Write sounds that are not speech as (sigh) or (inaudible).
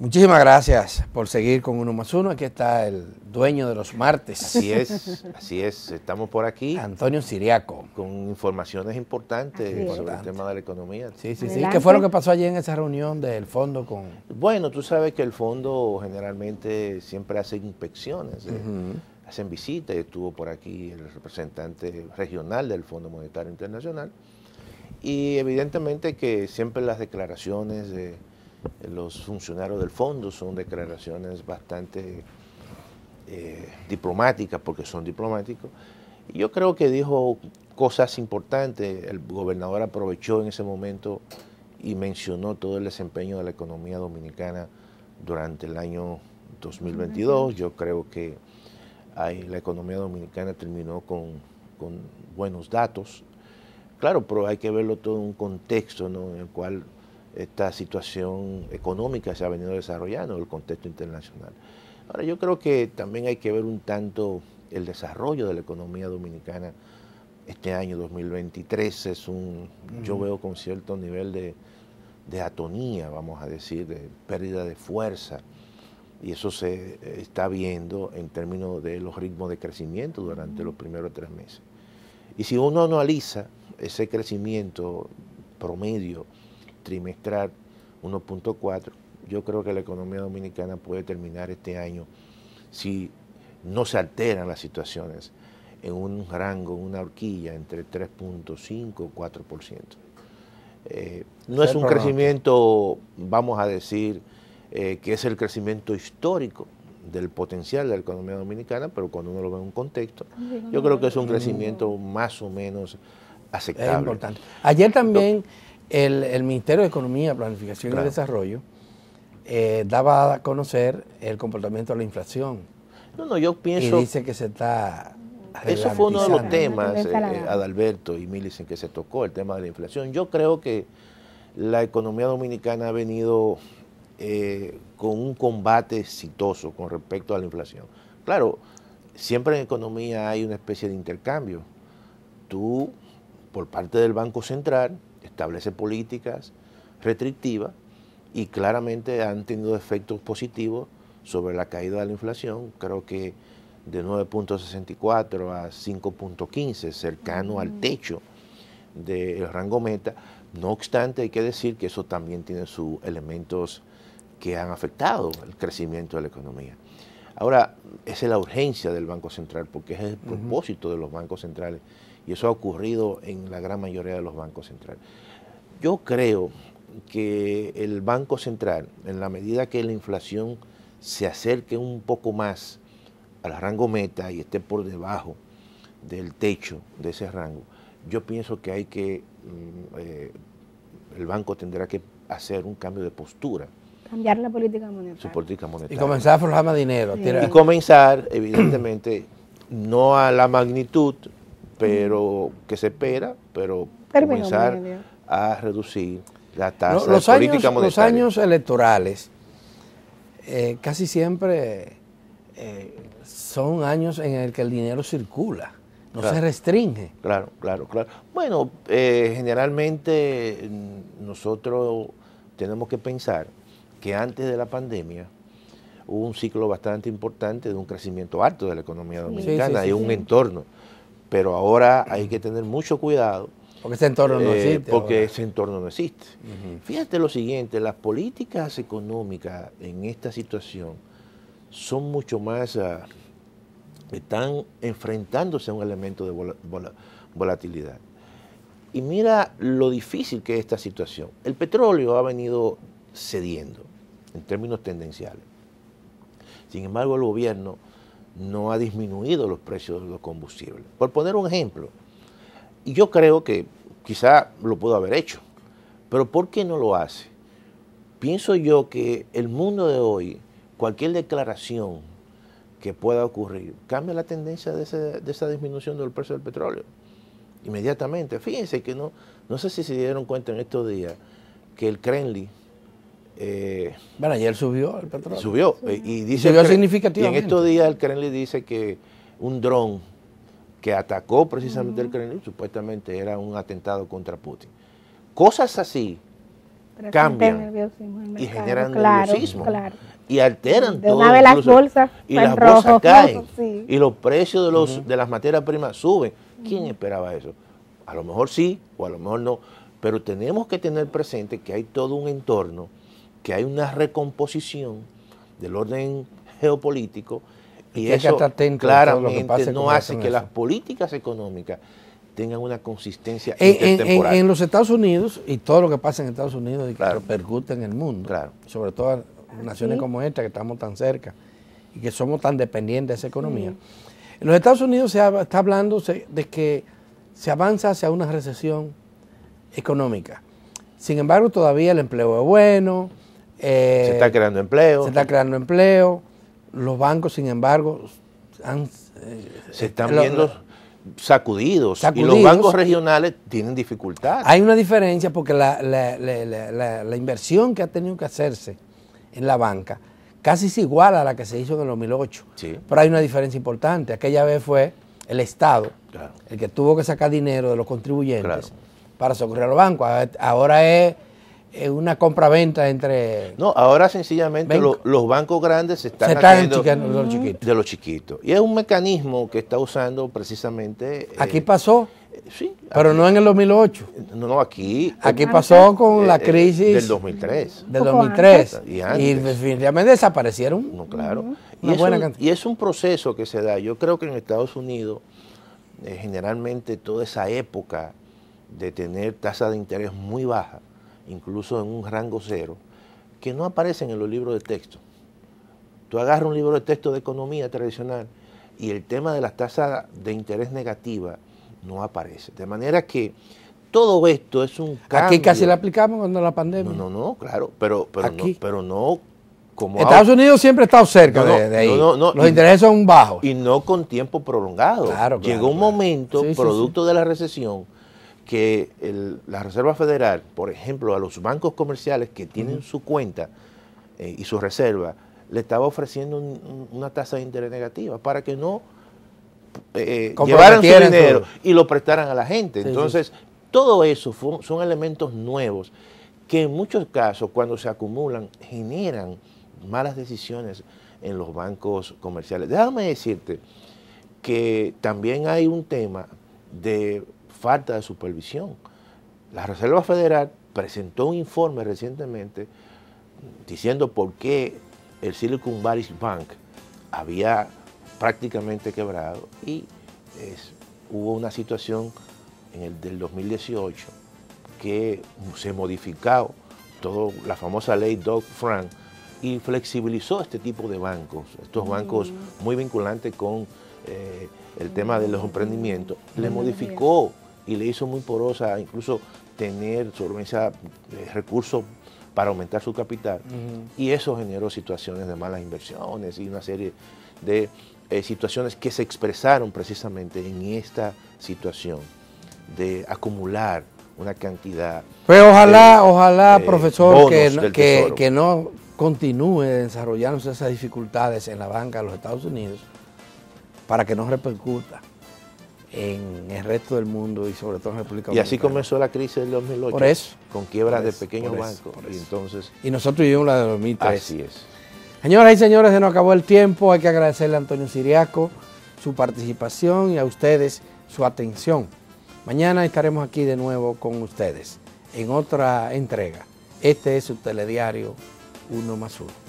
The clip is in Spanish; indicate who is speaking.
Speaker 1: Muchísimas gracias por seguir con Uno más Uno. Aquí está el dueño de los martes.
Speaker 2: Así es, así es. Estamos por aquí. Antonio Siriaco. Con informaciones importantes sobre el tema de la economía. Sí, sí, sí. ¿Qué fue lo que
Speaker 1: pasó allí en esa reunión del fondo con...?
Speaker 2: Bueno, tú sabes que el fondo generalmente siempre hace inspecciones, eh, hacen visitas. Estuvo por aquí el representante regional del Fondo Monetario Internacional. Y evidentemente que siempre las declaraciones... de los funcionarios del fondo son declaraciones bastante eh, diplomáticas, porque son diplomáticos. yo creo que dijo cosas importantes. El gobernador aprovechó en ese momento y mencionó todo el desempeño de la economía dominicana durante el año 2022. Yo creo que ahí la economía dominicana terminó con, buenos datos. Claro, pero hay que verlo todo en un contexto en el cual esta situación económica se ha venido desarrollando en el contexto internacional. Ahora yo creo que también hay que ver un tanto el desarrollo de la economía dominicana este año 2023 es un, mm. yo veo con cierto nivel de, atonía, vamos a decir, de pérdida de fuerza. Y eso se eh, está viendo en términos de los ritmos de crecimiento durante los primeros tres meses. Y si uno analiza ese crecimiento promedio trimestral 1.4, yo creo que la economía dominicana puede terminar este año si no se alteran las situaciones en un rango, en una horquilla entre 3.5 4%. Eh, no es un crecimiento, vamos a decir, eh, que es el crecimiento histórico del potencial de la economía dominicana, pero cuando uno lo ve en un contexto, yo creo que es un crecimiento más o menos aceptable.
Speaker 1: Ayer también... El, Ministerio de Economía, Planificación y Desarrollo eh, daba a conocer el comportamiento de la inflación.
Speaker 2: No, no, yo pienso... Y dice
Speaker 1: que se está
Speaker 2: eso fue uno de los temas, eh, Adalberto y Milicen, que se tocó el tema de la inflación. Yo creo que la economía dominicana ha venido eh, con un combate exitoso con respecto a la inflación. Claro, siempre en economía hay una especie de intercambio. Tú, por parte del Banco Central, establece políticas restrictivas y claramente han tenido efectos positivos sobre la caída de la inflación, creo que de 9.64 a 5.15, cercano al techo del rango meta. No obstante, hay que decir que eso también tiene sus elementos que han afectado el crecimiento de la economía. Ahora, esa es la urgencia del Banco Central, porque es el propósito de los bancos centrales, y eso ha ocurrido en la gran mayoría de los bancos centrales. Yo creo que el Banco Central, en la medida que la inflación se acerque un poco más al rango meta y esté por debajo del techo de ese rango, yo pienso que hay que, mm, eh, el banco tendrá que hacer un cambio de postura
Speaker 1: cambiar la política monetaria.
Speaker 2: política Y comenzar a aflojar más dinero. Y comenzar, evidentemente, (clears throat) no a la magnitud pero que se espera, pero, comenzar a reducir la tasa los política monetaria. Los años electorales
Speaker 1: eh, casi siempre eh, son años en el que el dinero circula, no se restringe.
Speaker 2: Claro, claro, claro. Bueno, eh, generalmente mm, nosotros tenemos que pensar que antes de la pandemia hubo un ciclo bastante importante de un crecimiento alto de la economía dominicana y un entorno. Pero ahora hay que tener mucho cuidado porque ese entorno no eh, existe. porque ese entorno no existe. Fíjate lo siguiente, las políticas económicas en esta situación son mucho más, ah, están enfrentándose a un elemento de volatilidad. Y mira lo difícil que es esta situación. El petróleo ha venido cediendo en términos tendenciales. Sin embargo, el gobierno no ha disminuido los precios de los combustibles. Por poner un ejemplo, y yo creo que quizá lo pudo haber hecho, pero ¿por qué no lo hace? Pienso yo que el mundo de hoy, cualquier declaración que pueda ocurrir, cambia la tendencia de, de esa disminución del precio del petróleo. Inmediatamente. Fíjense que no, no sé si se dieron cuenta en estos días que el Kremlin eh, bueno, ayer subió el petróleo. Subió. Eh, y, dice subió Y en estos días el Kremlin dice que un dron que atacó precisamente el Kremlin supuestamente era un atentado contra Putin. Cosas así cambian y generan nerviosismo. Y alteran todo. Y pues las rojo, bolsas caen. Y los precios de, las materias primas suben. ¿Quién esperaba eso? A lo mejor sí o a lo mejor no. Pero tenemos que tener presente que hay todo un entorno que hay una recomposición del orden geopolítico
Speaker 1: y, eso claramente que no hace que las
Speaker 2: políticas económicas tengan una consistencia en, en,
Speaker 1: los Estados Unidos y todo lo que pasa en Estados Unidos y que repercute en el mundo, sobre todo en naciones como esta que estamos tan cerca y que somos tan dependientes de esa economía. En los Estados Unidos se está hablando de que se avanza hacia una recesión económica. Sin embargo, todavía el empleo es bueno, se eh, está creando
Speaker 2: empleo. Se está
Speaker 1: creando empleo. Los bancos, sin embargo, eh,
Speaker 2: se están eh, viendo sacudidos, y los bancos regionales tienen dificultades.
Speaker 1: Hay una diferencia porque la, inversión que ha tenido que hacerse en la banca casi es igual a la que se hizo en el 2008. Pero hay una diferencia importante. Aquella vez fue el Estado el que tuvo que sacar dinero de los contribuyentes para socorrer a los bancos. Ahora es eh, una compra-venta entre... No,
Speaker 2: ahora sencillamente los bancos grandes se están, se de los, chiquitos. Y es un mecanismo que está usando precisamente... Eh, aquí pasó. Eh, sí. Pero no en el 2008. No, no, aquí. Aquí pasó con la crisis. del 2003. Del 2003. Y, antes. y, definitivamente desaparecieron. No, claro. y, es un, y es un proceso que se da. Yo creo que en Estados Unidos, generalmente toda esa época de tener tasa de interés muy baja, incluso en un rango cero, que no aparecen en los libros de texto. Tú agarras un libro de texto de economía tradicional y el tema de las tasas de interés negativa no aparece. De manera que todo esto es un cambio. Aquí casi lo
Speaker 1: aplicamos cuando la pandemia. No, no, no,
Speaker 2: claro, pero, pero, no, pero no como... Estados Unidos
Speaker 1: siempre ha estado cerca de, ahí. No, no, Los intereses son
Speaker 2: bajos. Y no con tiempo prolongado. Llegó un momento, producto de la recesión, que la Reserva Federal, por ejemplo, a los bancos comerciales que tienen su cuenta eh, y su reserva, le estaba ofreciendo una tasa de interés negativa para que no eh, eh, llevaran su dinero y lo prestaran a la gente. Entonces, todo eso son elementos nuevos que en muchos casos, cuando se acumulan, generan malas decisiones en los bancos comerciales. Déjame decirte que también hay un tema de falta de supervisión. La Reserva Federal presentó un informe recientemente diciendo por qué el Silicon Valley Bank había prácticamente quebrado y hubo una situación en el del 2018 que se modificó toda la famosa ley Dodd-Frank y flexibilizó este tipo de bancos, estos bancos mm. muy vinculantes con eh, el tema de los mm. emprendimientos, le mm. modificó y le hizo muy porosa incluso tener solvencia eh, recursos para aumentar su capital. Y eso generó situaciones de malas inversiones y una serie de eh, situaciones que se expresaron precisamente en esta situación de acumular una cantidad. pero pues ojalá, ojalá, eh, profesor, que, que, que
Speaker 1: no continúe desarrollándose esas dificultades en la banca de los Estados Unidos para que no repercuta en el resto del mundo y sobre todo en República Dominicana. Y así comenzó
Speaker 2: la crisis del 2008. Por eso. Con quiebras de pequeños bancos. Y entonces. Y nosotros vivimos la de 2003. Así es.
Speaker 1: Señoras y señores, se nos acabó el tiempo. Hay que agradecerle a Antonio Siriaco su participación y a ustedes su atención. Mañana estaremos aquí de nuevo con ustedes en otra entrega. Este es su telediario Uno más Uno.